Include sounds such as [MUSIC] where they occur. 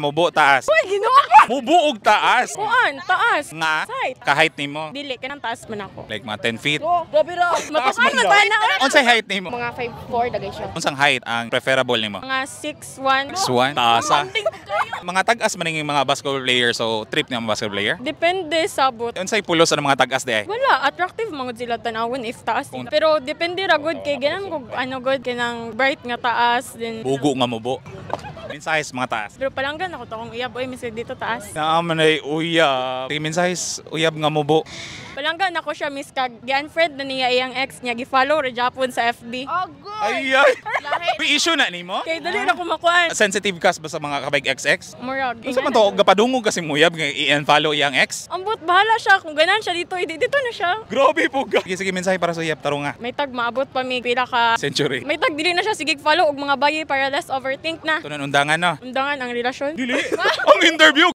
Mubo taas. Uy, ginoo ka! Mubo og taas! Kuan, taas! Nga, Say. kahit nimo. Dili, kanang taas man ako. Like mga 10 feet. Oh, grabe ra! Matapay man ba na? Ano? Unsay height nimo? Mga 5'4 dagay siya. Unsang height ang preferable nimo? Mga 6'1. 6'1? Taasa. mga tag-as man yung mga basketball player, so trip niya mga basketball player? Depende sa sabot. Unsay pulos ng mga tag-as di Wala, attractive mga sila tanawon if taas nila. Pero depende ra good kay ganang ano good kay nang bright nga taas. Then, Bugo nga mubo. Mensahes mga taas. Pero palanggan ako to kung uyab, oy, minsan dito taas. Naaman ay uyab. Mensahes, uyab nga mubo. Palangga na ko siya miss kag gi-unfriend na niya iyang ex niya gi-follow ra Japon sa FB. Oh good. Ay ay. Bi issue na nimo? Kay dali na ko makuan. Ah, sensitive kas ba sa mga kabag XX? Murag. Unsa man to gapadungog kasi muyab nga i-unfollow iyang ex? Ambot bahala siya kung ganan siya dito idi dito na siya. Grabe po. Sige sige mensahe para sa iyap tarunga. May tag maabot pa mi pila ka century. May tag dili na siya sige follow og mga bayi para less overthink na. Tunan undangan na. Undangan ang relasyon. Dili. [LAUGHS] ang interview